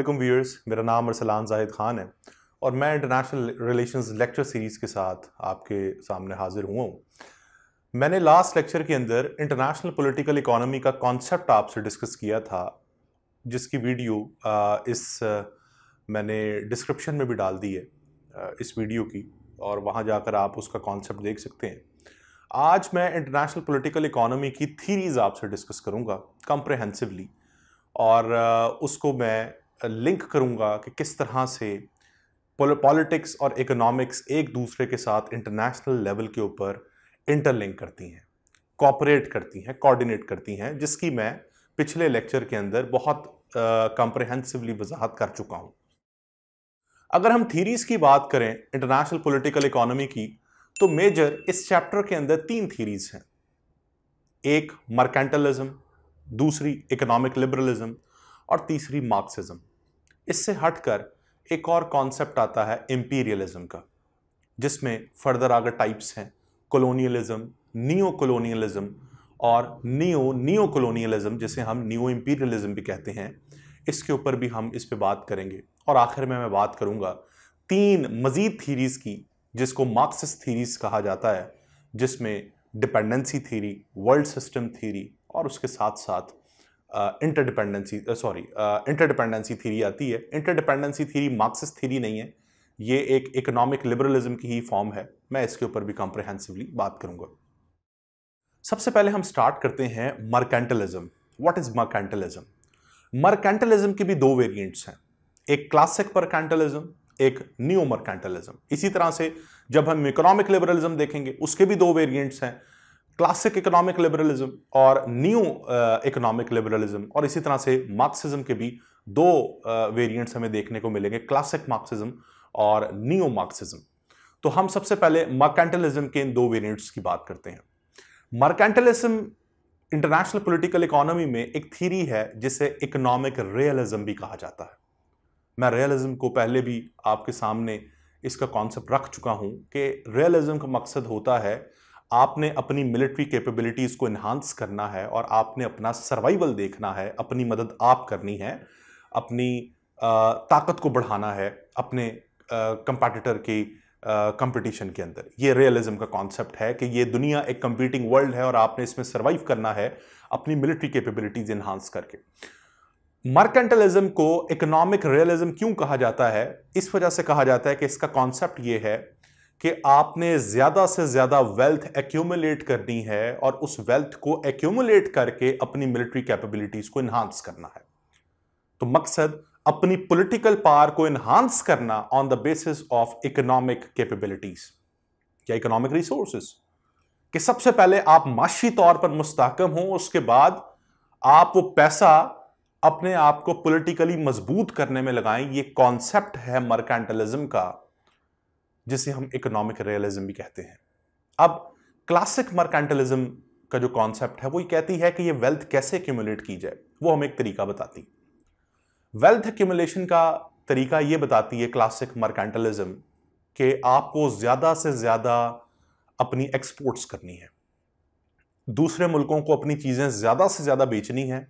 अल्लाम व्यूअर्स मेरा नाम अरसलान जाहिद ख़ान है और मैं इंटरनेशनल रिलेशंस लेक्चर सीरीज़ के साथ आपके सामने हाज़िर हुआ हूँ मैंने लास्ट लेक्चर के अंदर इंटरनेशनल पॉलिटिकल इकोनॉमी का कॉन्सेप्ट आपसे डिस्कस किया था जिसकी वीडियो इस मैंने डिस्क्रिप्शन में भी डाल दी है इस वीडियो की और वहाँ जाकर आप उसका कॉन्सेप्ट देख सकते हैं आज मैं इंटरनेशनल पोलिटिकल इकोनॉमी की थीरीज़ आपसे डिस्कस करूँगा कम्प्रहेंसिवली और उसको मैं लिंक करूँगा कि किस तरह से पॉलिटिक्स और इकोनॉमिक्स एक दूसरे के साथ इंटरनेशनल लेवल के ऊपर इंटरलिंक करती हैं कॉपरेट करती हैं कोऑर्डिनेट करती हैं जिसकी मैं पिछले लेक्चर के अंदर बहुत कॉम्प्रहेंसिवली वजाहत कर चुका हूँ अगर हम थीरीज़ की बात करें इंटरनेशनल पॉलिटिकल इकोनॉमी की तो मेजर इस चैप्टर के अंदर तीन थीरीज हैं एक मर्केंटलिज्म दूसरी इकोनॉमिक लिबरलिज्म और तीसरी मार्क्सिज्म इससे हटकर एक और कॉन्सेप्ट आता है एम्पीरियलिज्म का जिसमें फर्दर आगे टाइप्स हैं कॉलोनियलिज्म नियो कॉलोनियलिज्म और नियो नियो कॉलोनियलिज्म जिसे हम नियो इम्पीरियलिज्म भी कहते हैं इसके ऊपर भी हम इस पर बात करेंगे और आखिर में मैं बात करूँगा तीन मज़ीद थीरीज़ की जिसको मार्क्सिस थीरीज़ कहा जाता है जिसमें dependency theory world system theory और उसके साथ साथ इंटरडिपेंडेंसी सॉरी इंटरडिपेंडेंसी थीरी आती है इंटरडिपेंडेंसी थीरी मार्क्सिस्ट थीरी नहीं है ये एक इकोनॉमिक लिबरलिज्म की ही फॉर्म है मैं इसके ऊपर भी कॉम्प्रहेंसिवली बात करूंगा सबसे पहले हम स्टार्ट करते हैं mercantilism what is mercantilism mercantilism के भी दो वेरिएंट्स हैं एक क्लासिक मर्केंटलिज्म एक न्यू मर्केंटलिज्म इसी तरह से जब हम इकोनॉमिक लिबरलिज्म देखेंगे उसके भी दो वेरिएंट्स हैं क्लासिक इकोनॉमिक लिबरलिज्म और न्यू इकोनॉमिक लिबरलिज्म और इसी तरह से मार्क्सिज्म के भी दो वेरिएंट्स uh, हमें देखने को मिलेंगे क्लासिक मार्क्सिज्म और न्यू मार्क्सिज्म तो हम सबसे पहले मर्केंटलिज्म के इन दो वेरिएंट्स की बात करते हैं मर्केंटलिज्म इंटरनेशनल पॉलिटिकल इकोनॉमी में एक थीरी है जिसे इकोनॉमिक रियलिज्म भी कहा जाता है मैं रियलिज्म को पहले भी आपके सामने इसका कॉन्सेप्ट रख चुका हूं कि रियलिज्म का मकसद होता है आपने अपनी मिलिट्री कैपेबिलिटीज़ को इन्हांस करना है और आपने अपना सर्वाइवल देखना है अपनी मदद आप करनी है अपनी आ, ताकत को बढ़ाना है अपने कंपटीटर की कंपटीशन के अंदर ये रियलिज्म का कॉन्सेप्ट है कि ये दुनिया एक कंपीटिंग वर्ल्ड है और आपने इसमें सर्वाइव करना है अपनी मिलिट्री कैपेबिलिटीज इन्हांस करके मर्केंटलिज्म को इकोनॉमिक रियलिज्म क्यों कहा जाता है इस वजह से कहा जाता है कि इसका कॉन्सेप्ट ये है कि आपने ज़्यादा से ज़्यादा वेल्थ एक्यूमुलेट करनी है और उस वेल्थ को एक्यूमुलेट करके अपनी मिलिट्री कैपेबिलिटीज़ को इन्हांस करना है तो मकसद अपनी पॉलिटिकल पावर को इन्हांस करना on the basis of economic capabilities या इकोनॉमिक रिसोर्स कि सबसे पहले आप माशी तौर पर मुस्तकम हो उसके बाद आप वो पैसा अपने आप को पॉलिटिकली मजबूत करने में लगाएं ये कॉन्सेप्ट है मर्केंटलिज्म का जिसे हम इकोनॉमिक रियलिज्म भी कहते हैं अब क्लासिक मर्केंटलिज्म का जो कॉन्सेप्ट है वो ये कहती है कि ये वेल्थ कैसे एक्यूमुलेट की जाए वो हमें एक तरीका बताती वेल्थ एक्यूमुलेशन का तरीका ये बताती है क्लासिक मर्केंटलिज्म कि आपको ज़्यादा से ज़्यादा अपनी एक्सपोर्ट्स करनी है दूसरे मुल्कों को अपनी चीज़ें ज़्यादा से ज़्यादा बेचनी है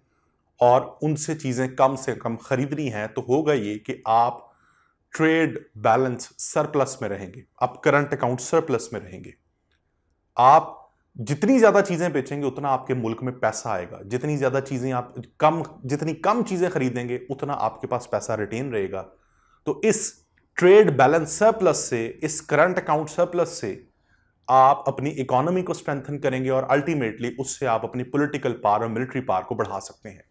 और उनसे चीज़ें कम से कम ख़रीदनी हैं तो होगा ये कि आप ट्रेड बैलेंस सरप्लस में रहेंगे आप करंट अकाउंट सरप्लस में रहेंगे आप जितनी ज़्यादा चीज़ें बेचेंगे उतना आपके मुल्क में पैसा आएगा जितनी ज़्यादा चीज़ें आप कम जितनी कम चीज़ें खरीदेंगे उतना आपके पास पैसा रिटेन रहेगा तो इस ट्रेड बैलेंस सरप्लस से इस करंट अकाउंट सरप्लस से आप अपनी इकोनॉमी को स्ट्रेंथन करेंगे और अल्टीमेटली उससे आप अपनी पॉलिटिकल पार और मिलिट्री पार को बढ़ा सकते हैं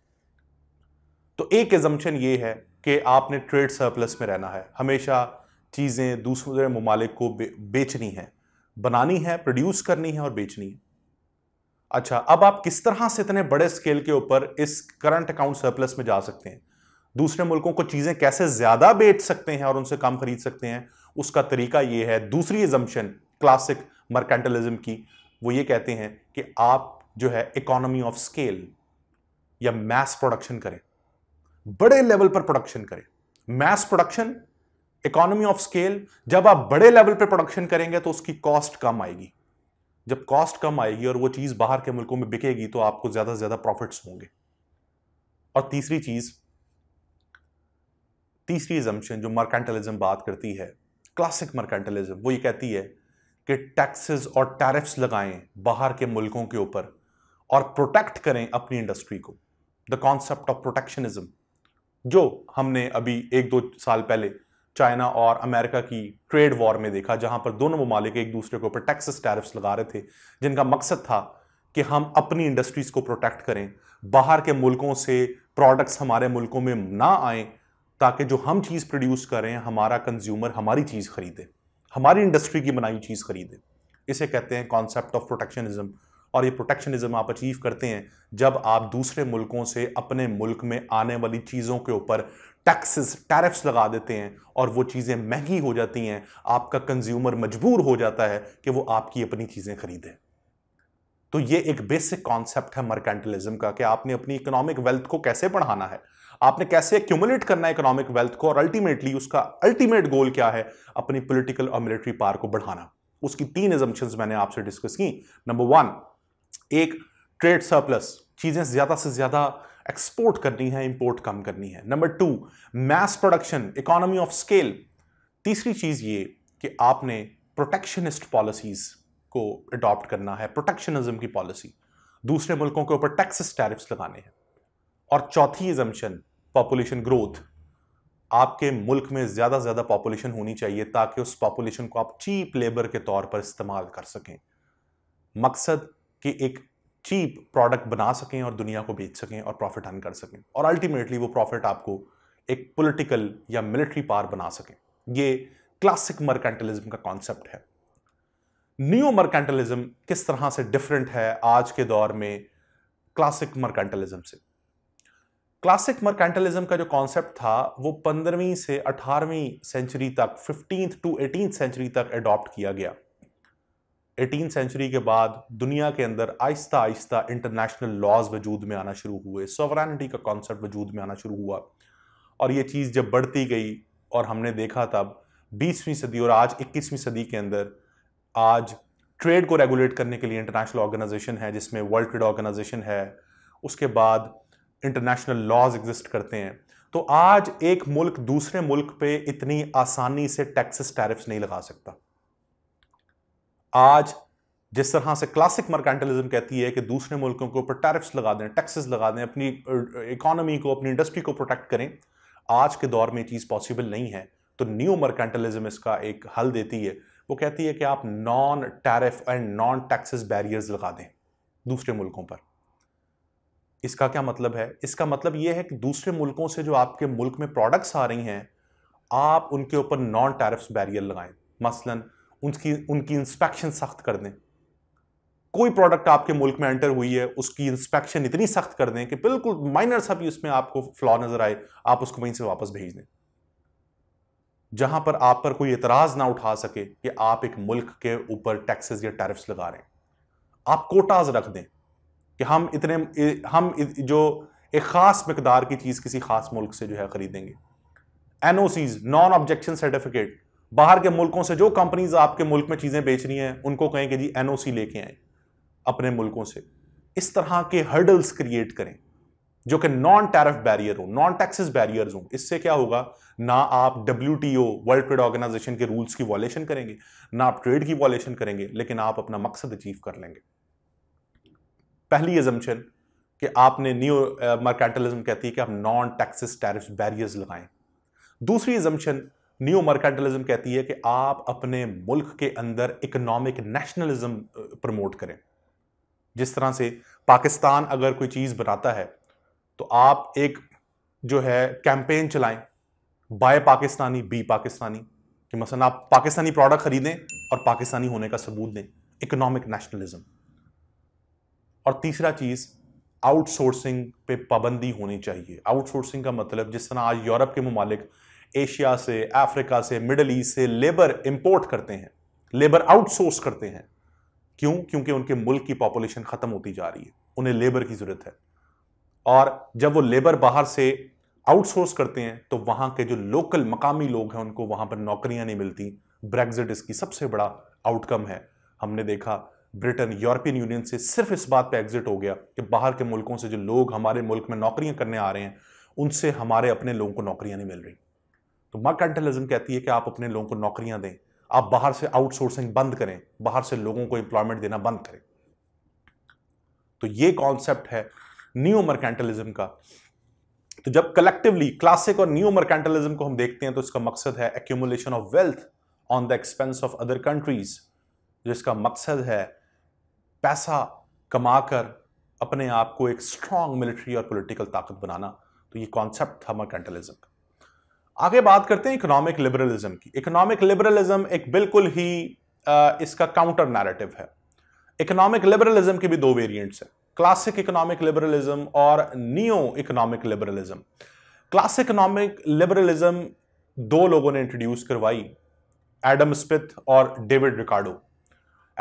तो एक एजम्पन ये है कि आपने ट्रेड सरप्लस में रहना है हमेशा चीज़ें दूसरे ममालिक को बे, बेचनी है बनानी है प्रोड्यूस करनी है और बेचनी है अच्छा अब आप किस तरह से इतने बड़े स्केल के ऊपर इस करंट अकाउंट सरप्लस में जा सकते हैं दूसरे मुल्कों को चीज़ें कैसे ज़्यादा बेच सकते हैं और उनसे कम खरीद सकते हैं उसका तरीका ये है दूसरी एजम्पन क्लासिक मर्केंटलिज्म की वो ये कहते हैं कि आप जो है इकोनॉमी ऑफ स्केल या मैस प्रोडक्शन करें बड़े लेवल पर प्रोडक्शन करें mass production economy of scale जब आप बड़े लेवल पर प्रोडक्शन करेंगे तो उसकी कॉस्ट कम आएगी जब कॉस्ट कम आएगी और वो चीज़ बाहर के मुल्कों में बिकेगी तो आपको ज़्यादा से ज़्यादा प्रॉफिट्स होंगे और तीसरी चीज़ तीसरी एजम्पन जो मर्केंटलिज्म बात करती है क्लासिक मर्केंटलिज्म वो ये कहती है कि टैक्सेस और टैरिफ्स लगाएं बाहर के मुल्कों के ऊपर और प्रोटेक्ट करें अपनी इंडस्ट्री को द कॉन्सेप्ट ऑफ प्रोटेक्शनिज्म जो हमने अभी एक दो साल पहले चाइना और अमेरिका की ट्रेड वॉर में देखा जहां पर दोनों ममालिक एक दूसरे के ऊपर टैक्सेस टैरिफ्स लगा रहे थे जिनका मकसद था कि हम अपनी इंडस्ट्रीज़ को प्रोटेक्ट करें बाहर के मुल्कों से प्रोडक्ट्स हमारे मुल्कों में ना आए ताकि जो हम चीज़ प्रोड्यूस करें हमारा कंज्यूमर हमारी चीज़ खरीदे हमारी इंडस्ट्री की बनाई चीज़ खरीदे इसे कहते हैं कॉन्सेप्ट ऑफ प्रोटेक्शनिज्म और ये प्रोटेक्शनिज्म आप अचीव करते हैं जब आप दूसरे मुल्कों से अपने मुल्क में आने वाली चीज़ों के ऊपर टैक्सेस टैरिफ्स लगा देते हैं और वो चीज़ें महंगी हो जाती हैं आपका कंज्यूमर मजबूर हो जाता है कि वो आपकी अपनी चीज़ें खरीदे तो ये एक बेसिक कॉन्सेप्ट है मर्केंटलिज्म का कि आपने अपनी इकोनॉमिक वेल्थ को कैसे बढ़ाना है आपने कैसे एक्यूमुलेट करना है इकोनॉमिक वेल्थ को और अल्टीमेटली उसका अल्टीमेट गोल क्या है अपनी पॉलिटिकल और मिलिट्री पावर को बढ़ाना उसकी तीन एजम्पन्स मैंने आपसे डिस्कस की नंबर वन एक ट्रेड सरप्लस चीज़ें ज़्यादा से ज़्यादा एक्सपोर्ट करनी है इंपोर्ट कम करनी है number two mass production economy of scale तीसरी चीज़ ये कि आपने प्रोटेक्शनिस्ट पॉलिसीज़ को अडॉप्ट करना है प्रोटेक्शनिज्म की पॉलिसी दूसरे मुल्कों के ऊपर टैक्सेस टैरिफ्स लगाने हैं और चौथी एजम्पन पॉपुलेशन ग्रोथ आपके मुल्क में ज़्यादा से ज़्यादा पॉपुलेशन होनी चाहिए ताकि उस पॉपुलेशन को आप चीप लेबर के तौर पर इस्तेमाल कर सकें मकसद कि एक चीप प्रोडक्ट बना सकें और दुनिया को बेच सकें और प्रॉफिट अर्न कर सकें और अल्टीमेटली वो प्रॉफिट आपको एक पॉलिटिकल या मिलिट्री पावर बना सकें ये क्लासिक मर्केंटलिज्म का कॉन्सेप्ट है न्यू मर्केंटलिज्म किस तरह से डिफरेंट है आज के दौर में क्लासिक मर्केंटलिज्म से क्लासिक मर्केंटलिज्म का जो कॉन्सेप्ट था वो पंद्रहवीं से अठारहवीं सेंचुरी तक फिफ्टींथ टू एटीन सेंचुरी तक एडॉप्ट किया गया एटीन सेंचुरी के बाद दुनिया के अंदर आहिस्ता आहिस्ता इंटरनेशनल लॉज वजूद में आना शुरू हुए सोवरानिटी का कॉन्सेप्ट वजूद में आना शुरू हुआ और ये चीज़ जब बढ़ती गई और हमने देखा तब बीसवीं सदी और आज इक्कीसवीं सदी के अंदर आज ट्रेड को रेगुलेट करने के लिए इंटरनेशनल ऑर्गेनाइजेशन है जिसमें वर्ल्ड ट्रेड ऑर्गेनाइजेशन है उसके बाद इंटरनेशनल लॉज एग्जिस्ट करते हैं तो आज एक मुल्क दूसरे मुल्क पे इतनी आसानी से टैक्सेस टैरिफ्स नहीं लगा सकता आज जिस तरह से क्लासिक मर्केंटलिज्म कहती है कि दूसरे मुल्कों के ऊपर टैरिफ्स लगा दें टैक्सेस लगा दें अपनी इकोनॉमी को अपनी इंडस्ट्री को प्रोटेक्ट करें आज के दौर में चीज़ पॉसिबल नहीं है तो न्यू मर्केंटलिज्म इसका एक हल देती है वो कहती है कि आप non tariff and non taxes barriers लगा दें दूसरे मुल्कों पर इसका क्या मतलब है इसका मतलब ये है कि दूसरे मुल्कों से जो आपके मुल्क में प्रोडक्ट्स आ रही हैं आप उनके ऊपर नॉन टैरिफ्स बैरियर लगाएं मसलन उनकी उनकी इंस्पेक्शन सख्त कर दें कोई प्रोडक्ट आपके मुल्क में एंटर हुई है उसकी इंस्पेक्शन इतनी सख्त कर दें कि बिल्कुल माइनर सा भी उसमें आपको फ्लॉ नज़र आए आप उसको वहीं से वापस भेज दें जहां पर आप पर कोई एतराज़ ना उठा सके कि आप एक मुल्क के ऊपर टैक्सेस या टैरिफ लगा रहे हैं आप कोटाज रख दें कि हम इतने हम जो एक ख़ास मकदार की चीज़ किसी ख़ास मुल्क से जो है ख़रीदेंगे एनओसीज सीज नॉन ऑब्जेक्शन सर्टिफिकेट बाहर के मुल्कों से जो कंपनीज आपके मुल्क में चीज़ें बेच रही हैं उनको कहें कि जी एनओसी लेके आए अपने मुल्कों से इस तरह के हर्डल्स क्रिएट करें जो कि नॉन टैरिफ बैरियर हो नॉन टैक्सेस बैरियर हो इससे क्या होगा ना आप W T O world trade organisation के रूल्स की वॉलेशन करेंगे ना आप ट्रेड की वॉलेशन करेंगे लेकिन आप अपना मकसद अचीव कर लेंगे पहली एजम्पन कि आपने न्यू मर्केंटलिज्म uh, कहती है कि आप नॉन टैक्सेस टैरिफ बैरियर्स लगाएं दूसरी एजम्पन न्यू मर्केंटलिज्म कहती है कि आप अपने मुल्क के अंदर इकोनॉमिक नेशनलिज्म प्रमोट करें जिस तरह से पाकिस्तान अगर कोई चीज़ बनाता है तो आप एक जो है कैंपेन चलाएं बाय पाकिस्तानी बी पाकिस्तानी कि मसलन आप पाकिस्तानी प्रोडक्ट खरीदें और पाकिस्तानी होने का सबूत दें इकोनॉमिक नेशनलिज्म और तीसरा चीज़ आउटसोर्सिंग पे पाबंदी होनी चाहिए आउटसोर्सिंग का मतलब जिस तरह आज यूरोप के ममालिक एशिया से अफ्रीका से मिडल ईस्ट से लेबर इंपोर्ट करते हैं लेबर आउटसोर्स करते हैं क्यों क्योंकि उनके मुल्क की पॉपुलेशन ख़त्म होती जा रही है उन्हें लेबर की ज़रूरत है और जब वो लेबर बाहर से आउटसोर्स करते हैं तो वहाँ के जो लोकल मकामी लोग हैं उनको वहाँ पर नौकरियाँ नहीं मिलती ब्रेग्जिट इसकी सबसे बड़ा आउटकम है हमने देखा ब्रिटेन यूरोपियन यूनियन से सिर्फ इस बात पे एग्जिट हो गया कि बाहर के मुल्कों से जो लोग हमारे मुल्क में नौकरियां करने आ रहे हैं उनसे हमारे अपने लोगों को नौकरियां नहीं मिल रही तो कैंटलिज्म कहती है कि आप अपने लोगों को नौकरियां दें आप बाहर से आउटसोर्सिंग बंद करें बाहर से लोगों को एम्प्लॉयमेंट देना बंद करें तो ये कॉन्सेप्ट है न्यू मर्कैंटलिज्म का तो जब कलेक्टिवली क्लासिक और न्यू मर्कैंटलिज्म को हम देखते हैं तो इसका मकसद है accumulation of wealth on the expense of other countries जिसका मकसद है पैसा कमाकर अपने आप को एक स्ट्रांग मिलिट्री और पॉलिटिकल ताकत बनाना तो ये कॉन्सेप्ट था मर्कैंटलिज्म का आगे बात करते हैं इकोनॉमिक लिबरलिज्म की इकोनॉमिक लिबरलिज्म एक बिल्कुल ही आ, इसका काउंटर नैरेटिव है इकोनॉमिक लिबरलिज्म के भी दो वेरिएंट्स हैं क्लासिक इकोनॉमिक लिबरलिज्म और neo economic liberalism classic economic liberalism दो लोगों ने इंट्रोड्यूस करवाई एडम स्मिथ और डेविड रिकार्डो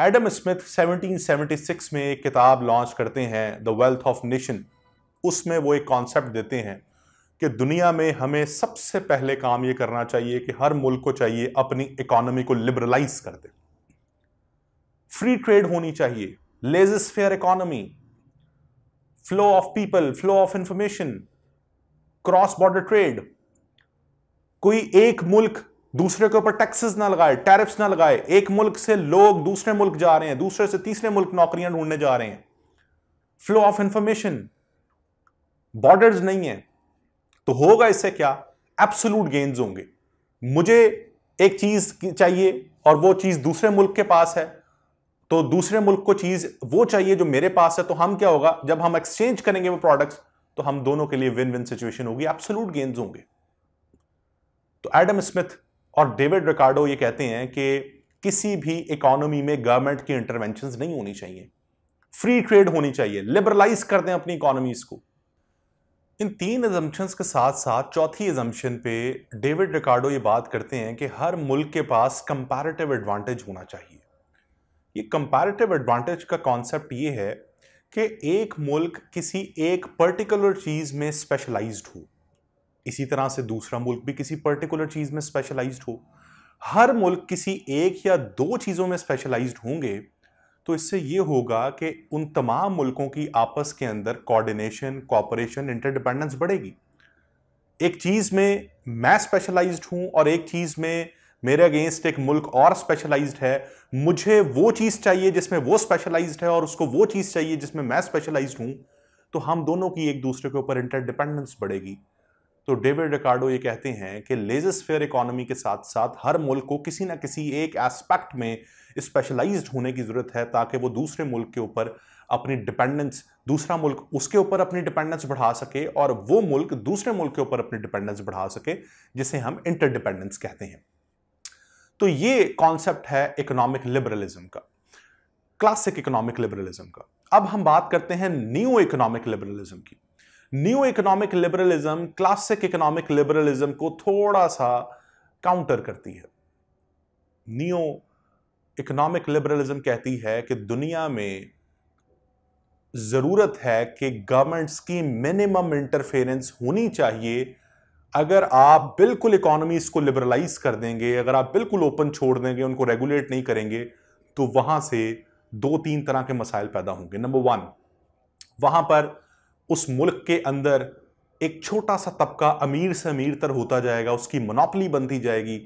एडम स्मिथ 1776 में एक किताब लॉन्च करते हैं द वेल्थ ऑफ नेशन उसमें वो एक कॉन्सेप्ट देते हैं कि दुनिया में हमें सबसे पहले काम यह करना चाहिए कि हर मुल्क को चाहिए अपनी इकोनॉमी को लिबरलाइज कर दे फ्री ट्रेड होनी चाहिए laissez faire economy flow of people flow of information cross border trade कोई एक मुल्क दूसरे के ऊपर टैक्सेस ना लगाए टैरिफ्स ना लगाए एक मुल्क से लोग दूसरे मुल्क जा रहे हैं दूसरे से तीसरे मुल्क नौकरियां ढूंढने जा रहे हैं फ्लो ऑफ इंफॉर्मेशन बॉर्डर्स नहीं है तो होगा इससे क्या एप्सोलूट गेंस होंगे मुझे एक चीज चाहिए और वो चीज दूसरे मुल्क के पास है तो दूसरे मुल्क को चीज वो चाहिए जो मेरे पास है तो हम क्या होगा जब हम एक्सचेंज करेंगे वो प्रोडक्ट्स तो हम दोनों के लिए विन विन सिचुएशन होगी एप्सोलूट गेंस होंगे तो एडम स्मिथ और डेविड रिकार्डो ये कहते हैं कि किसी भी इकोनॉमी में गवर्नमेंट की इंटरवेंशन नहीं होनी चाहिए फ्री ट्रेड होनी चाहिए लिबरलाइज कर दें अपनी इकोनॉमीज को इन तीन एजम्पन्स के साथ साथ चौथी एजम्पन पे डेविड रिकार्डो ये बात करते हैं कि हर मुल्क के पास कंपैरेटिव एडवांटेज होना चाहिए ये कंपैरेटिव एडवांटेज का कॉन्सेप्ट ये है कि एक मुल्क किसी एक पर्टिकुलर चीज़ में स्पेशलाइज्ड हो इसी तरह से दूसरा मुल्क भी किसी पर्टिकुलर चीज़ में स्पेशलाइज्ड हो हर मुल्क किसी एक या दो चीज़ों में स्पेशलाइज्ड होंगे तो इससे ये होगा कि उन तमाम मुल्कों की आपस के अंदर कोऑर्डिनेशन कॉपरेशन इंटरडिपेंडेंस बढ़ेगी एक चीज़ में मैं स्पेशलाइज्ड हूँ और एक चीज़ में मेरे अगेंस्ट एक मुल्क और स्पेशलाइज्ड है मुझे वो चीज़ चाहिए जिसमें वो स्पेशलाइज्ड है और उसको वो चीज़ चाहिए जिसमें मैं स्पेशलाइज्ड हूँ तो हम दोनों की एक दूसरे के ऊपर इंटरडिपेंडेंस बढ़ेगी तो डेविड रिकार्डो ये कहते हैं कि लेजस्फेयर इकोनॉमी के साथ साथ हर मुल्क को किसी ना किसी एक एस्पेक्ट में स्पेशलाइज्ड होने की ज़रूरत है ताकि वो दूसरे मुल्क के ऊपर अपनी डिपेंडेंस दूसरा मुल्क उसके ऊपर अपनी डिपेंडेंस बढ़ा सके और वो मुल्क दूसरे मुल्क के ऊपर अपनी डिपेंडेंस बढ़ा सके जिसे हम इंटरडिपेंडेंस कहते हैं तो ये कॉन्सेप्ट है इकोनॉमिक लिबरलिज्म का क्लासिक इकोनॉमिक लिबरलिज्म का अब हम बात करते हैं न्यू इकोनॉमिक लिबरलिज्म की new economic liberalism classic economic liberalism को थोड़ा सा काउंटर करती है न्यू इकोनॉमिक लिबरलिज्म कहती है कि दुनिया में ज़रूरत है कि गवर्नमेंट्स की मिनिमम इंटरफेरेंस होनी चाहिए अगर आप बिल्कुल इकोनॉमीज को लिबरलाइज कर देंगे अगर आप बिल्कुल ओपन छोड़ देंगे उनको रेगुलेट नहीं करेंगे तो वहां से दो तीन तरह के मसाइल पैदा होंगे नंबर वन वहां पर उस मुल्क के अंदर एक छोटा सा तबका अमीर से अमीर तर होता जाएगा उसकी मोनोपली बनती जाएगी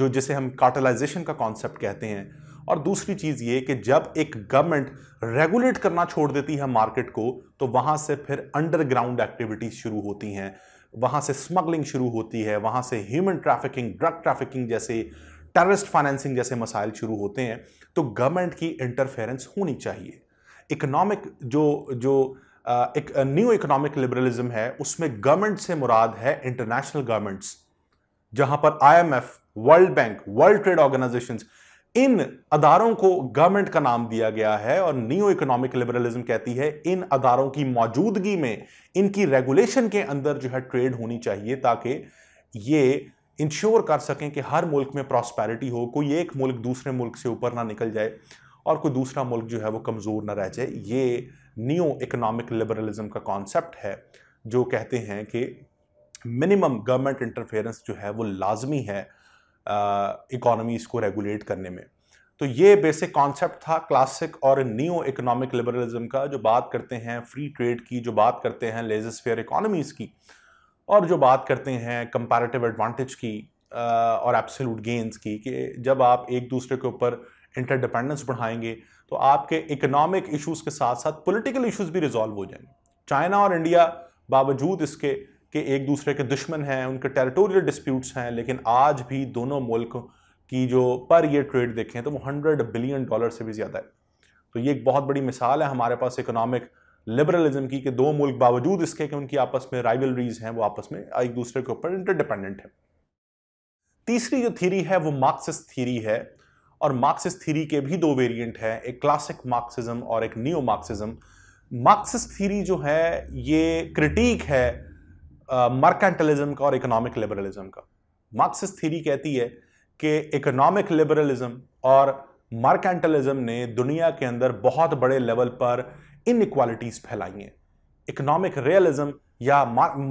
जो जिसे हम कार्टलाइजेशन का कॉन्सेप्ट कहते हैं और दूसरी चीज़ ये कि जब एक गवर्नमेंट रेगुलेट करना छोड़ देती है मार्केट को तो वहाँ से फिर अंडरग्राउंड एक्टिविटीज़ शुरू होती हैं वहाँ से स्मगलिंग शुरू होती है वहाँ से ह्यूमन ट्रैफिकिंग ड्रग ट्रैफिकिंग जैसे टेररिस्ट फाइनेंसिंग जैसे मसाइल शुरू होते हैं तो गवर्नमेंट की इंटरफेरेंस होनी चाहिए इकोनॉमिक जो जो एक न्यू इकोनॉमिक लिबरलिज्म है उसमें गवर्नमेंट से मुराद है इंटरनेशनल गवर्नमेंट्स जहां पर IMF World Bank World trade Organisation इन अदारों को गवर्नमेंट का नाम दिया गया है और न्यू इकोनॉमिक लिबरलिज्म कहती है इन अदारों की मौजूदगी में इनकी रेगुलेशन के अंदर जो है ट्रेड होनी चाहिए ताकि ये इंश्योर कर सकें कि हर मुल्क में प्रॉस्पैरिटी हो कोई एक मुल्क दूसरे मुल्क से ऊपर ना निकल जाए और कोई दूसरा मुल्क जो है वो कमज़ोर ना रह जाए ये न्यू इकोनॉमिक लिबरलिज्म का कॉन्सेप्ट है जो कहते हैं कि मिनिमम गवर्नमेंट इंटरफेरेंस जो है वो लाजमी है इकोनॉमीज़ को रेगुलेट करने में तो ये बेसिक कॉन्सेप्ट था क्लासिक और न्यू इकोनॉमिक लिबरलिज्म का जो बात करते हैं फ्री ट्रेड की जो बात करते हैं लेजस्फेयर इकोनॉमीज़ की और जो बात करते हैं कंपैरेटिव एडवांटेज की और एब्सोल्यूट गेंस की कि जब आप एक दूसरे के ऊपर इंटरडिपेंडेंस बढ़ाएंगे तो आपके इकोनॉमिक इश्यूज़ के साथ साथ पॉलिटिकल इश्यूज़ भी रिजॉल्व हो जाएंगे चाइना और इंडिया बावजूद इसके कि एक दूसरे के दुश्मन हैं उनके टेरिटोरियल डिस्प्यूट्स हैं लेकिन आज भी दोनों मुल्क की जो पर ये ट्रेड देखें तो वो हंड्रेड बिलियन डॉलर से भी ज़्यादा है तो ये एक बहुत बड़ी मिसाल है हमारे पास इकोनॉमिक लिबरलिज्म की कि दो मुल्क बावजूद इसके कि उनकी आपस में राइवलरीज हैं वो आपस में एक दूसरे के ऊपर इंटरडिपेंडेंट है तीसरी जो थीरी है वो मार्क्सिस्ट थीरी है और मार्क्सिस थीरी के भी दो वेरिएंट हैं एक क्लासिक मार्क्सिज्म और एक न्यू मार्क्सिज्म मार्क्सिस थीरी जो है ये क्रिटिक है मर्केंटलिज्म का और इकोनॉमिक लिबरलिज्म का मार्क्सिस थीरी कहती है कि इकोनॉमिक लिबरलिज्म और मार्केंटलिज्म ने दुनिया के अंदर बहुत बड़े लेवल पर इनक्वालिटीज़ फैलाई हैं इकोनॉमिक रियलिज्म या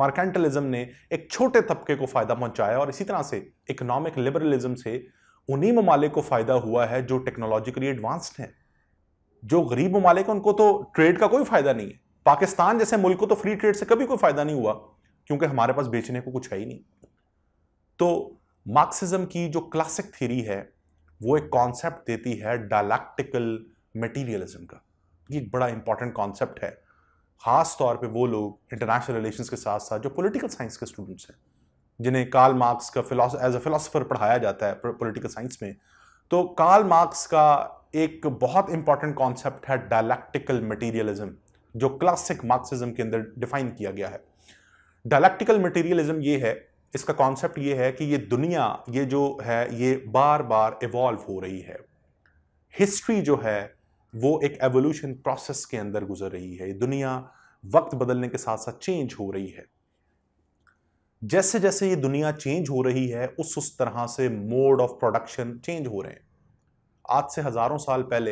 मर्केंटलिज्म ने एक छोटे तबके को फ़ायदा पहुंचाया और इसी तरह से इकोनॉमिक लिबरलिज्म से उन्हीं ममालिक को फ़ायदा हुआ है जो टेक्नोलॉजिकली एडवांस्ड हैं जो गरीब ममालिक उनको तो ट्रेड का कोई फ़ायदा नहीं है पाकिस्तान जैसे मुल्क को तो फ्री ट्रेड से कभी कोई फ़ायदा नहीं हुआ क्योंकि हमारे पास बेचने को कुछ है ही नहीं तो मार्क्सिज्म की जो क्लासिक थ्योरी है वो एक कॉन्सेप्ट देती है डायलैक्टिकल मटेरियलिज्म का ये एक बड़ा इंपॉर्टेंट कॉन्सेप्ट है ख़ास तौर पे वो लोग इंटरनेशनल रिलेशंस के साथ साथ जो पॉलिटिकल साइंस के स्टूडेंट्स हैं जिन्हें कार्ल मार्क्स का फिलोस एज अ फिलोसफर पढ़ाया जाता है पोलिटिकल साइंस में तो कार्ल मार्क्स का एक बहुत इंपॉर्टेंट कॉन्सेप्ट है डायलैक्टिकल मटीरियलिज्म जो क्लासिक मार्क्सिज्म के अंदर डिफाइन किया गया है डायलैक्टिकल मटीरियलिज्म ये है इसका कॉन्सेप्ट ये है कि ये दुनिया ये जो है ये बार बार इवॉल्व हो रही है हिस्ट्री जो है वो एक एवोल्यूशन प्रोसेस के अंदर गुजर रही है दुनिया वक्त बदलने के साथ साथ चेंज हो रही है जैसे जैसे ये दुनिया चेंज हो रही है उस उस तरह से मोड ऑफ प्रोडक्शन चेंज हो रहे हैं आज से हज़ारों साल पहले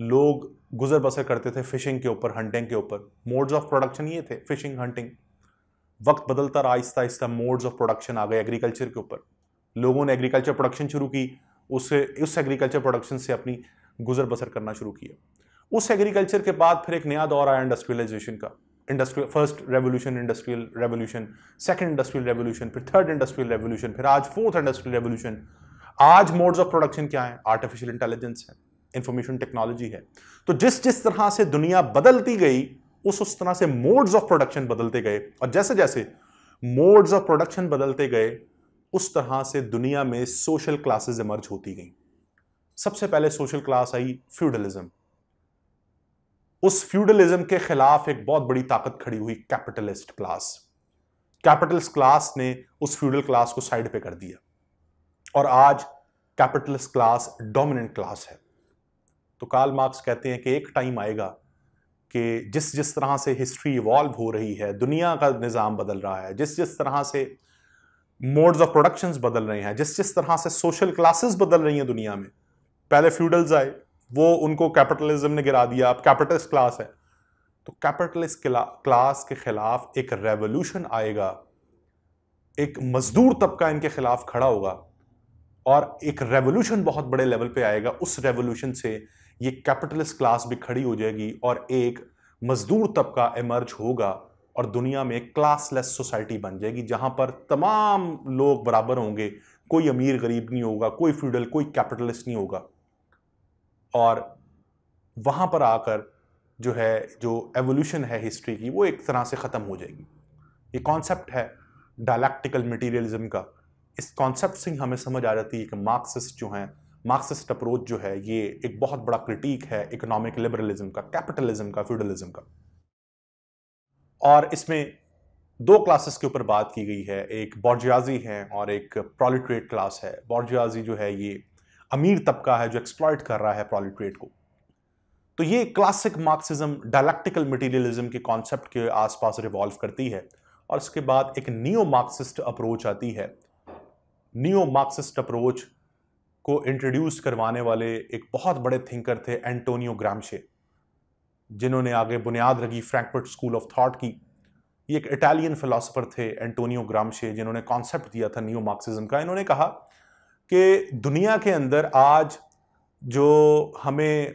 लोग गुजर बसर करते थे फिशिंग के ऊपर हंटिंग के ऊपर मोड्स ऑफ प्रोडक्शन ये थे फिशिंग हंटिंग वक्त बदलता रहा आहिस्ता आहिस्ता मोड्स ऑफ प्रोडक्शन आ गए एग्रीकल्चर के ऊपर लोगों ने एग्रीकल्चर प्रोडक्शन शुरू की उससे उस एग्रीकल्चर प्रोडक्शन से अपनी गुजर बसर करना शुरू किया उस एग्रीकल्चर के बाद फिर एक नया दौर आया इंडस्ट्रियलाइजेशन का industrial first revolution industrial revolution second industrial revolution फिर थर्ड इंडस्ट्रियल रेवोल्यूशन फिर आज फोर्थ इंडस्ट्रियल रेवोल्यूशन आज मोड्स ऑफ प्रोडक्शन क्या है आर्टिफिशियल इंटेलिजेंस है इंफॉर्मेशन टेक्नोलॉजी है तो जिस जिस तरह से दुनिया बदलती गई उस उस तरह से मोड्स ऑफ प्रोडक्शन बदलते गए और जैसे जैसे मोड्स ऑफ प्रोडक्शन बदलते गए उस तरह से दुनिया में सोशल क्लासेस इमर्ज होती गई सबसे पहले सोशल क्लास आई फ्यूडलिज्म उस फ्यूडलिज्म के खिलाफ एक बहुत बड़ी ताकत खड़ी हुई कैपिटलिस्ट क्लास कैपिटलिस्ट क्लास ने उस फ्यूडल क्लास को साइड पे कर दिया और आज कैपिटलिस्ट क्लास डोमिनेंट क्लास है तो कार्ल मार्क्स कहते हैं कि एक टाइम आएगा कि जिस जिस तरह से हिस्ट्री इवॉल्व हो रही है दुनिया का निज़ाम बदल रहा है जिस जिस तरह से मोड्स ऑफ प्रोडक्शंस बदल रहे हैं जिस जिस तरह से सोशल क्लासेस बदल रही हैं दुनिया में पहले फ्यूडल्स आए वो उनको कैपिटलिज्म ने गिरा दिया अब कैपिटलिस्ट क्लास है तो कैपिटलिस्ट क्लास के खिलाफ एक रेवोल्यूशन आएगा एक मजदूर तबका इनके खिलाफ खड़ा होगा और एक रेवोल्यूशन बहुत बड़े लेवल पे आएगा उस रेवोल्यूशन से ये कैपिटलिस्ट क्लास भी खड़ी हो जाएगी और एक मजदूर तबका एमर्ज होगा और दुनिया में क्लासलेस सोसाइटी बन जाएगी जहां पर तमाम लोग बराबर होंगे कोई अमीर गरीब नहीं होगा कोई फ्यूडल कोई कैपिटलिस्ट नहीं होगा और वहाँ पर आकर जो है जो एवोल्यूशन है हिस्ट्री की वो एक तरह से ख़त्म हो जाएगी ये कॉन्सेप्ट है डायलैक्टिकल मटेरियलिज्म का इस कॉन्सेप्ट से हमें समझ आ जाती है कि मार्क्सिस्ट जो हैं मार्क्सिस्ट अप्रोच जो है ये एक बहुत बड़ा क्रिटिक है इकोनॉमिक लिबरलिज्म का कैपिटलिज्म का फ्यूडलिज्म का और इसमें दो क्लासेस के ऊपर बात की गई है एक बॉर्जियाजी है और एक प्रोलिट्रेट क्लास है बॉर्जियाजी जो है ये अमीर तबका है जो एक्सप्लॉयट कर रहा है प्रोलिट्रेट को तो ये क्लासिक मार्क्सिज्म डायलैक्टिकल मटेरियलिज्म के कॉन्सेप्ट के आसपास रिवॉल्व करती है और इसके बाद एक नियो मार्क्सिस्ट अप्रोच आती है नियो मार्क्सिस्ट अप्रोच को इंट्रोड्यूस करवाने वाले एक बहुत बड़े थिंकर थे एंटोनियो ग्रामशे जिन्होंने आगे बुनियाद रखी फ्रैंकफर्ट स्कूल ऑफ थॉट की ये एक इटालियन फिलासफर थे एंटोनियो ग्रामशे जिन्होंने कॉन्सेप्ट दिया था नियो मार्क्सिज्म का इन्होंने कहा कि दुनिया के अंदर आज जो हमें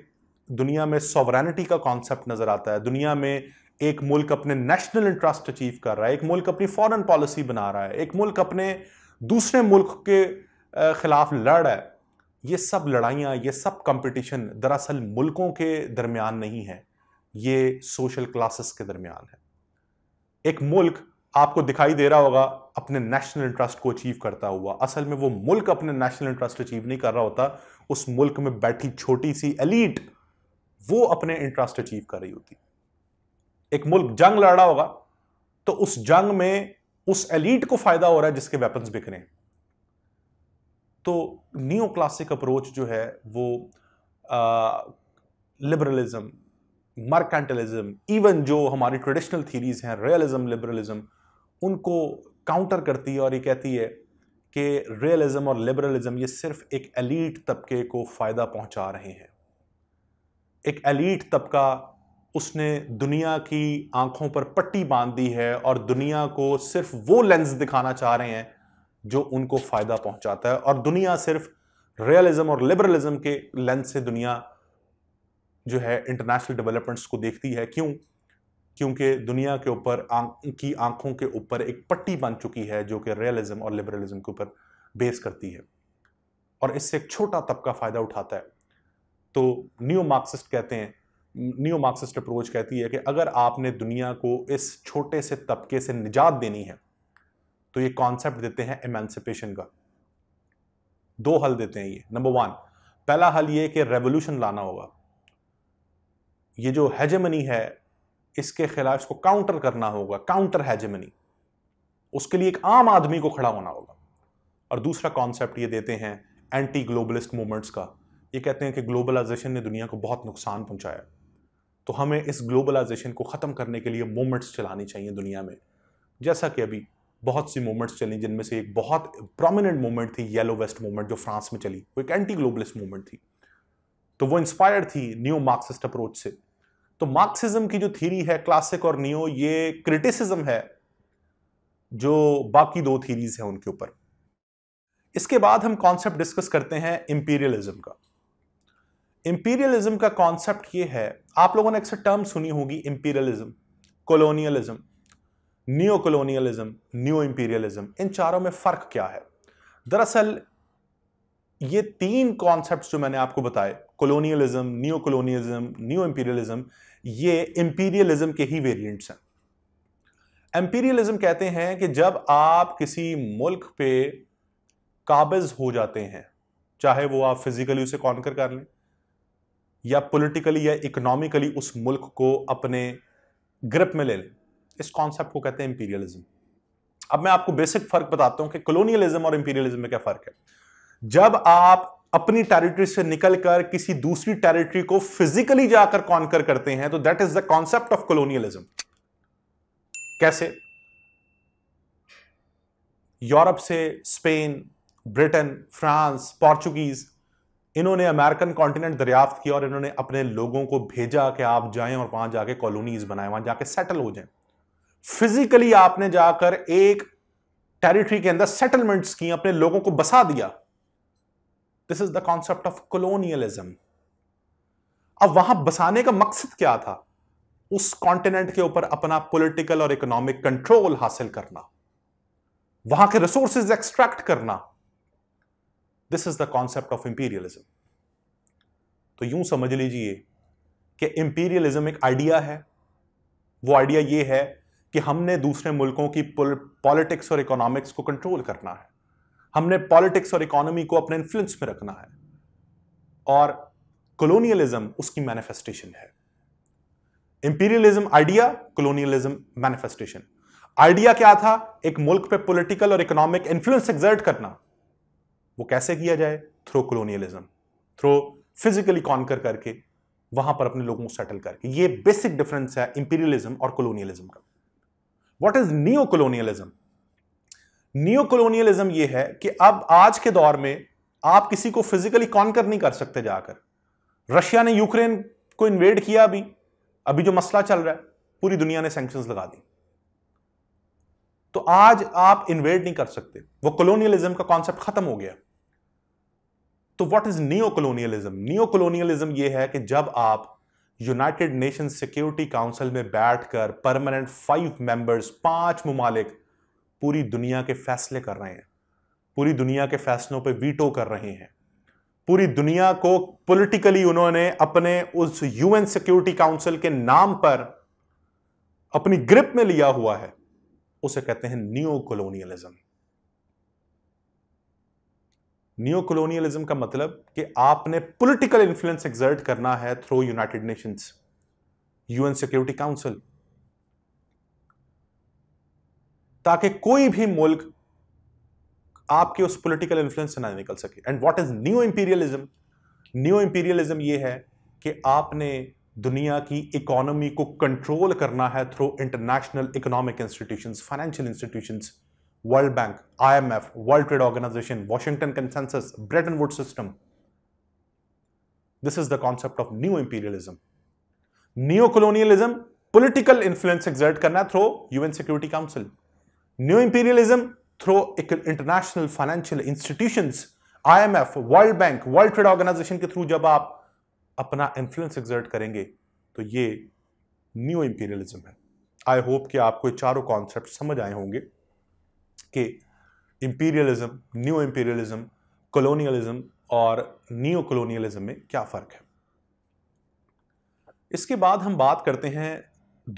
दुनिया में सॉवरानिटी का कॉन्सेप्ट नज़र आता है दुनिया में एक मुल्क अपने नेशनल इंटरेस्ट अचीव कर रहा है एक मुल्क अपनी फॉरेन पॉलिसी बना रहा है एक मुल्क अपने दूसरे मुल्क के ख़िलाफ़ लड़ रहा है ये सब लड़ाइयाँ ये सब कंपटीशन दरअसल मुल्कों के दरमियान नहीं है ये सोशल क्लासेस के दरमियान है एक मुल्क आपको दिखाई दे रहा होगा अपने नेशनल इंटरेस्ट को अचीव करता हुआ असल में वो मुल्क अपने नेशनल इंटरेस्ट अचीव नहीं कर रहा होता उस मुल्क में बैठी छोटी सी एलीट वो अपने इंटरेस्ट अचीव कर रही होती एक मुल्क जंग लड़ रहा होगा तो उस जंग में उस एलीट को फायदा हो रहा है जिसके वेपन्स बिक रहे तो न्यू क्लासिक अप्रोच जो है वो लिबरलिज्म मार्केंटलिज्म इवन जो हमारी ट्रेडिशनल थीरीज हैं रियलिज्म लिबरलिज्म उनको काउंटर करती है और ये कहती है कि रियलिज्म और लिबरलिज्म ये सिर्फ एक एलीट तबके को फ़ायदा पहुंचा रहे हैं एक एलीट तबका उसने दुनिया की आंखों पर पट्टी बांध दी है और दुनिया को सिर्फ वो लेंस दिखाना चाह रहे हैं जो उनको फ़ायदा पहुंचाता है और दुनिया सिर्फ रियलिज्म और लिबरलिज्म के लेंस से दुनिया जो है इंटरनेशनल डेवलपमेंट्स को देखती है क्यों क्योंकि दुनिया के ऊपर की आंखों के ऊपर एक पट्टी बन चुकी है जो कि रियलिज्म और लिबरलिज्म के ऊपर बेस करती है और इससे एक छोटा तबका फ़ायदा उठाता है तो न्यू मार्क्सिस्ट कहते हैं न्यू मार्क्सिस्ट अप्रोच कहती है कि अगर आपने दुनिया को इस छोटे से तबके से निजात देनी है तो ये कॉन्सेप्ट देते हैं एमेंसिपेशन का दो हल देते हैं ये नंबर वन पहला हल ये कि रेवोल्यूशन लाना होगा ये जो हैजमनी है इसके खिलाफ इसको काउंटर करना होगा काउंटर हैजमनी उसके लिए एक आम आदमी को खड़ा होना होगा और दूसरा कॉन्सेप्ट ये देते हैं एंटी ग्लोबलिस्ट मूवमेंट्स का ये कहते हैं कि ग्लोबलाइजेशन ने दुनिया को बहुत नुकसान पहुंचाया तो हमें इस ग्लोबलाइजेशन को ख़त्म करने के लिए मूवमेंट्स चलानी चाहिए दुनिया में जैसा कि अभी बहुत सी मूवमेंट्स चली जिनमें से एक बहुत प्रोमिनेंट मूवमेंट थी येलो वेस्ट मूवमेंट जो फ्रांस में चली वो एक एंटी ग्लोबलिस्ट मूवमेंट थी तो वो इंस्पायर्ड थी न्यू मार्क्सिस्ट अप्रोच से तो मार्क्सिज्म की जो थीरी है क्लासिक और नियो ये क्रिटिसिज्म है जो बाकी दो थीरीज है उनके ऊपर इसके बाद हम कॉन्सेप्ट डिस्कस करते हैं इंपीरियलिज्म का इंपीरियलिज्म का कॉन्सेप्ट ये है आप लोगों ने अक्सर टर्म सुनी होगी imperialism colonialism new colonialism new imperialism इन चारों में फ़र्क क्या है दरअसल ये तीन कॉन्सेप्ट जो मैंने आपको बताए colonialism new colonialism new imperialism ये इंपीरियलिज्म के ही वेरिएंट्स हैं एम्पीरियलिज्म कहते हैं कि जब आप किसी मुल्क पे काबिज हो जाते हैं चाहे वो आप फिजिकली उसे कॉन्कर कर लें या पॉलिटिकली या इकोनॉमिकली उस मुल्क को अपने ग्रिप में ले लें इस कॉन्सेप्ट को कहते हैं इंपीरियलिज्म अब मैं आपको बेसिक फर्क बताता हूं कि कॉलोनियलिज्म और इंपीरियलिज्म में क्या फर्क है जब आप अपनी टेरिटरी से निकलकर किसी दूसरी टेरिटरी को फिजिकली जाकर कॉन्कर करते हैं तो that is the concept of colonialism कैसे यूरोप से स्पेन ब्रिटेन फ्रांस पोर्चुगीज इन्होंने अमेरिकन कॉन्टिनेंट दरियाफ्त किया और इन्होंने अपने लोगों को भेजा कि आप जाएं और वहां जाके कॉलोनीज बनाएं वहां जाके सेटल हो जाएं फिजिकली आपने जाकर एक टेरिटरी के अंदर सेटलमेंट्स की अपने लोगों को बसा दिया this is the concept of colonialism अब वहां बसाने का मकसद क्या था उस कॉन्टिनेंट के ऊपर अपना पॉलिटिकल और इकोनॉमिक कंट्रोल हासिल करना वहां के रिसोर्सेज एक्सट्रैक्ट करना this is the concept of imperialism तो यूं समझ लीजिए कि इंपीरियलिज्म एक आइडिया है वो आइडिया ये है कि हमने दूसरे मुल्कों की पॉलिटिक्स और इकोनॉमिक्स को कंट्रोल करना है हमने पॉलिटिक्स और इकोनॉमी को अपने इन्फ्लुएंस में रखना है और कॉलोनियलिज्म उसकी मैनिफेस्टेशन है imperialism idea colonialism manifestation idea क्या था एक मुल्क पे पॉलिटिकल और इकोनॉमिक इन्फ्लुएंस एग्जर्ट करना वो कैसे किया जाए through colonialism through physically conquer करके वहां पर अपने लोगों को सेटल करके ये बेसिक डिफरेंस है इंपीरियलिज्म और कॉलोनियलिज्म का what is neo colonialism new colonialism ये है कि अब आज के दौर में आप किसी को फिजिकली कॉन्कर नहीं कर सकते जाकर रशिया ने यूक्रेन को इन्वेड किया अभी अभी जो मसला चल रहा है पूरी दुनिया ने सेंक्शन लगा दी तो आज आप इन्वेड नहीं कर सकते वो कॉलोनियलिज्म का कॉन्सेप्ट खत्म हो गया तो what is neo colonialism neo colonialism ये है कि जब आप यूनाइटेड नेशन सिक्योरिटी काउंसिल में बैठकर परमानेंट फाइव मेंबर्स पांच ममालिक पूरी दुनिया के फैसले कर रहे हैं पूरी दुनिया के फैसलों पर वीटो कर रहे हैं पूरी दुनिया को पॉलिटिकली उन्होंने अपने उस यूएन सिक्योरिटी काउंसिल के नाम पर अपनी ग्रिप में लिया हुआ है उसे कहते हैं न्यू कॉलोनियलिज्म न्यू कॉलोनियलिज्म का मतलब कि आपने पॉलिटिकल इन्फ्लुएंस एग्जर्ट करना है through United Nations UN security council ताकि कोई भी मुल्क आपके उस पॉलिटिकल इन्फ्लुएंस से ना निकल सके and what is new imperialism new imperialism ये है कि आपने दुनिया की इकोनॉमी को कंट्रोल करना है through international economic institution financial institutions World Bank IMF World trade Organization Washington consensus Bretton Wood system this is the concept of new imperialism new colonialism political influence exert करना through UN security council neo international financial international I M F World Bank World trade organisation के through जब आप अपना influence exert करेंगे तो ये new imperialism है I hope कि आपको चारों कॉन्सेप्ट समझ आए होंगे कि इंपीरियलिज्म न्यू इंपीरियलिज्म कॉलोनियलिज्म और न्यू कॉलोनियलिज्म में क्या फ़र्क है इसके बाद हम बात करते हैं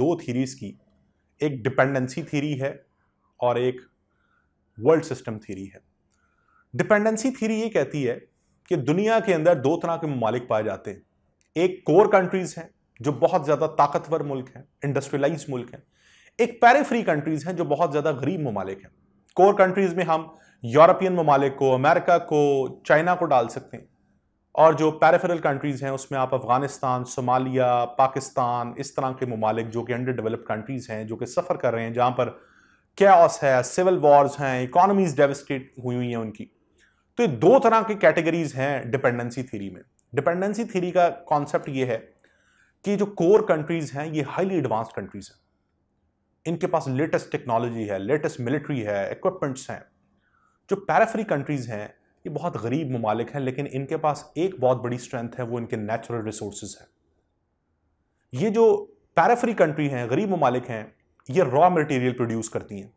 दो थीरीज की एक डिपेंडेंसी थीरी है और एक वर्ल्ड सिस्टम थीरी है डिपेंडेंसी थीरी ये कहती है कि दुनिया के अंदर दो तरह के ममालिक पाए जाते हैं एक कोर कंट्रीज हैं जो बहुत ज़्यादा ताकतवर मुल्क हैं इंडस्ट्रियलाइज मुल्क हैं एक पैरेफ्री कंट्रीज हैं जो बहुत ज़्यादा गरीब ममालिक हैं कोर कंट्रीज में हम यूरोपियन ममालिक को अमेरिका को चाइना को डाल सकते हैं और जो पैरेफरल कंट्रीज़ हैं उसमें आप अफ़गानिस्तान सोमालिया पाकिस्तान इस तरह के ममालिक जो कि अंडर डेवलप्ड कंट्रीज़ हैं जो कि सफ़र कर रहे हैं जहाँ पर कैस है सिविल वॉर्स हैं इकोनॉमीज डेवस्टेट हुई हुई हैं उनकी तो ये दो तरह की कैटेगरीज हैं डिपेंडेंसी थीरी में डिपेंडेंसी थीरी का कॉन्सेप्ट ये है कि जो कोर कंट्रीज हैं ये हाईली एडवांस कंट्रीज हैं इनके पास लेटेस्ट टेक्नोलॉजी है लेटेस्ट मिलिट्री है इक्विपमेंट्स हैं जो पैराफ्री कंट्रीज़ हैं ये बहुत गरीब ममालिक हैं लेकिन इनके पास एक बहुत बड़ी स्ट्रेंथ है वो इनके नेचुरल रिसोर्स हैं ये जो पैराफ्री कंट्री हैं गरीब ममालिक हैं ये रॉ मटेरियल प्रोड्यूस करती हैं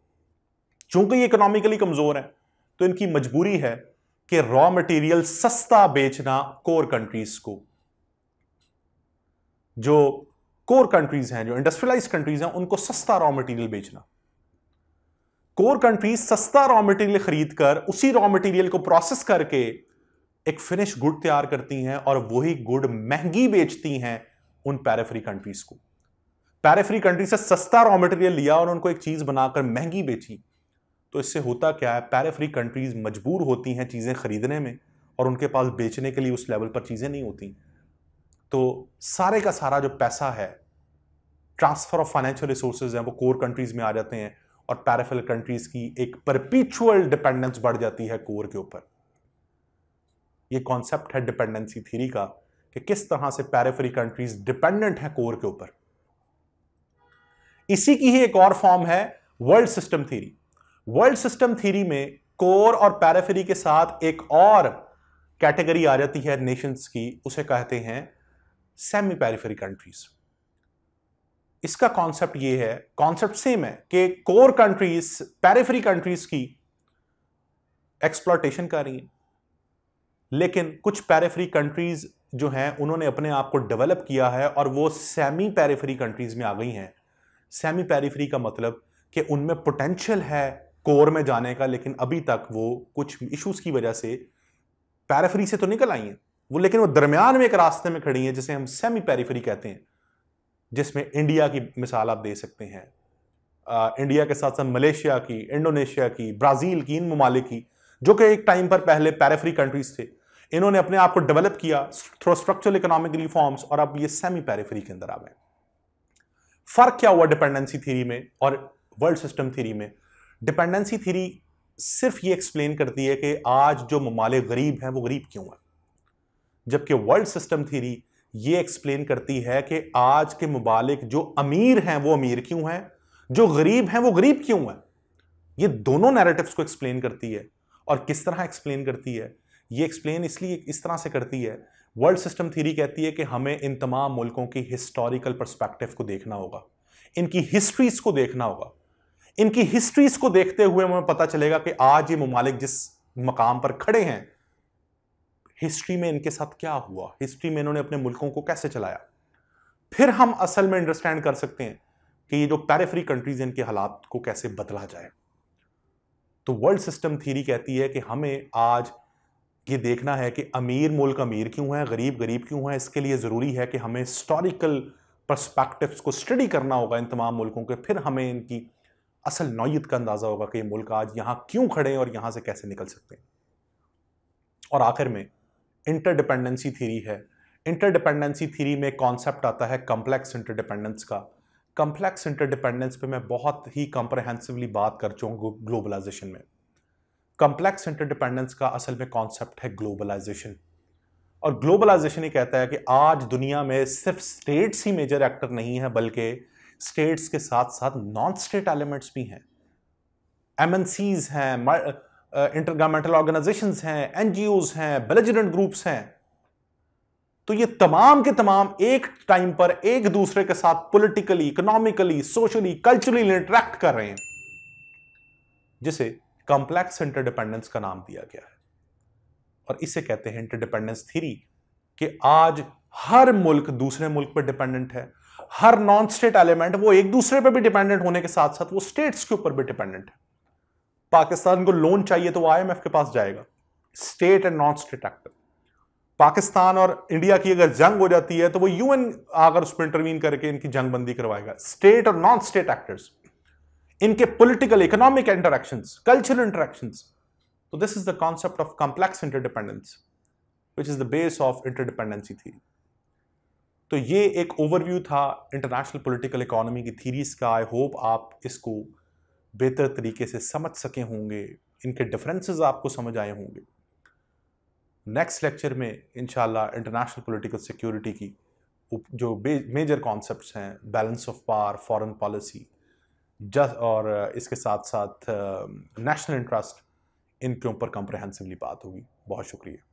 चूंकि ये इकोनॉमिकली कमज़ोर हैं तो इनकी मजबूरी है कि रॉ मटेरियल सस्ता बेचना कोर कंट्रीज को जो कोर कंट्रीज हैं जो इंडस्ट्रियलाइज कंट्रीज हैं उनको सस्ता रॉ मटेरियल बेचना कोर कंट्रीज सस्ता रॉ मटेरियल खरीद कर उसी रॉ मटेरियल को प्रोसेस करके एक फिनिश गुड तैयार करती हैं और वही गुड महंगी बेचती हैं उन पैराफ्री कंट्रीज को पैराफ्री कंट्री से सस्ता रॉ मटेरियल लिया और उनको एक चीज़ बनाकर महंगी बेची तो इससे होता क्या है पैराफ्री कंट्रीज मजबूर होती हैं चीज़ें खरीदने में और उनके पास बेचने के लिए उस लेवल पर चीज़ें नहीं होती तो सारे का सारा जो पैसा है ट्रांसफ़र ऑफ फाइनेंशियल रिसोर्सेज हैं वो कोर कंट्रीज़ में आ जाते हैं और पैराफिल कंट्रीज़ की एक परपीचुअल डिपेंडेंस बढ़ जाती है कोर के ऊपर ये कॉन्सेप्ट है डिपेंडेंसी थ्योरी का कि किस तरह से पैराफरी कंट्रीज डिपेंडेंट हैं कोर के ऊपर इसी की ही एक और फॉर्म है world system theory world system theory में कोर और पैराफेरी के साथ एक और कैटेगरी आ जाती है नेशंस की उसे कहते हैं सेमी पैरिफेरी कंट्रीज इसका कॉन्सेप्ट ये है कॉन्सेप्ट सेम है कि कोर कंट्रीज पैरिफेरी कंट्रीज की एक्सप्लॉटेशन कर रही हैं लेकिन कुछ पैरिफेरी कंट्रीज जो हैं उन्होंने अपने आप को डेवलप किया है और वो सेमी पैरिफेरी कंट्रीज में आ गई हैं सेमी पेरीफ्री का मतलब कि उनमें पोटेंशियल है कोर में जाने का लेकिन अभी तक वो कुछ इश्यूज की वजह से पैराफ्री से तो निकल आई हैं वो लेकिन वो दरमियान में एक रास्ते में खड़ी हैं जिसे हम सेमी पेरीफ्री कहते हैं जिसमें इंडिया की मिसाल आप दे सकते हैं आ, इंडिया के साथ साथ मलेशिया की इंडोनेशिया की ब्राज़ील की इन ममालिक की जो कि एक टाइम पर पहले पैराफ्री कंट्रीज थे इन्होंने अपने आप को डेवलप किया थ्रो स्ट्रक्चरल इकोनॉमिक रिफॉर्म्स और अब ये सेमी पैराफ्री के अंदर आ गए फर्क क्या हुआ डिपेंडेंसी थ्योरी में और वर्ल्ड सिस्टम थ्योरी में डिपेंडेंसी थ्योरी सिर्फ ये एक्सप्लेन करती है कि आज जो ममालिक गरीब हैं वो गरीब क्यों हैं जबकि वर्ल्ड सिस्टम थ्योरी ये एक्सप्लेन करती है कि आज के ममालिक जो अमीर हैं वो अमीर क्यों हैं जो गरीब हैं वो गरीब क्यों हैं ये दोनों नैरेटिव्स को एक्सप्लेन करती है और किस तरह एक्सप्लेन करती है ये एक्सप्लेन इसलिए इस तरह से करती है वर्ल्ड सिस्टम थ्योरी कहती है कि हमें इन तमाम मुल्कों की हिस्टोरिकल परस्पेक्टिव को देखना होगा इनकी हिस्ट्रीज को देखना होगा इनकी हिस्ट्रीज को देखते हुए हमें पता चलेगा कि आज ये ममालिक जिस मकाम पर खड़े हैं हिस्ट्री में इनके साथ क्या हुआ हिस्ट्री में इन्होंने अपने मुल्कों को कैसे चलाया फिर हम असल में अंडरस्टैंड कर सकते हैं कि ये जो पैरेफ्री कंट्रीज इनके हालात को कैसे बदला जाए तो वर्ल्ड सिस्टम थ्योरी कहती है कि हमें आज ये देखना है कि अमीर मुल्क अमीर क्यों है गरीब गरीब क्यों है इसके लिए ज़रूरी है कि हमें हिस्टोरिकल परस्पेक्टिव्स को स्टडी करना होगा इन तमाम मुल्कों के फिर हमें इनकी असल नौीयत का अंदाज़ा होगा कि ये मुल्क आज यहाँ क्यों खड़े हैं और यहाँ से कैसे निकल सकते हैं और आखिर में इंटरडिपेंडेंसी थीरी है इंटरडिपेंडेंसी थीरी में कॉन्सेप्ट आता है कम्प्लेक्स इंटरडिपेंडेंस का कम्प्लेक्स इंटरडिपेंडेंस पे मैं बहुत ही कम्प्रहेंसिवली बात कर चुका हूँ ग्लोबलाइजेशन में कम्प्लेक्स इंटरडिपेंडेंस का असल में कॉन्सेप्ट है ग्लोबलाइजेशन और ग्लोबलाइजेशन ही कहता है कि आज दुनिया में सिर्फ स्टेट्स ही मेजर एक्टर नहीं है बल्कि स्टेट्स के साथ साथ नॉन स्टेट एलिमेंट्स भी हैं एम हैं इंटरगवर्नमेंटल ऑर्गेनाइजेशन uh, हैं एन हैं बेलिजिडेंट ग्रुप्स हैं तो ये तमाम के तमाम एक टाइम पर एक दूसरे के साथ politically economically socially culturally interact कर रहे हैं जिसे कॉम्प्लेक्स इंटरडिपेंडेंस का नाम दिया गया है और इसे कहते हैं इंटरडिपेंडेंस थीरी कि आज हर मुल्क दूसरे मुल्क पर डिपेंडेंट है हर नॉन स्टेट एलिमेंट वो एक दूसरे पर भी डिपेंडेंट होने के साथ साथ वो स्टेट्स के ऊपर भी डिपेंडेंट है पाकिस्तान को लोन चाहिए तो वो आईएमएफ के पास जाएगा state and non state actor Pakistan और इंडिया की अगर जंग हो जाती है तो वो यूएन आकर उसमें इंटरवीन करके इनकी जंग बंदी करवाएगा स्टेट और नॉन स्टेट एक्टर्स इनके political economic interaction cultural interaction तो this is the concept of complex interdependence which is the base of interdependency थी तो ये एक ओवरव्यू था इंटरनेशनल पोलिटिकल इकोनॉमी की थीरीज का आई होप आप इसको बेहतर तरीके से समझ सके होंगे इनके डिफरेंसेस आपको समझ आए होंगे नेक्स्ट लेक्चर में इंशाल्लाह इंटरनेशनल पॉलिटिकल सिक्योरिटी की जो मेजर कॉन्सेप्ट्स हैं balance of power foreign policy just और इसके साथ साथ नेशनल इंटरेस्ट इनके ऊपर कॉम्प्रहेंसिवली बात होगी बहुत शुक्रिया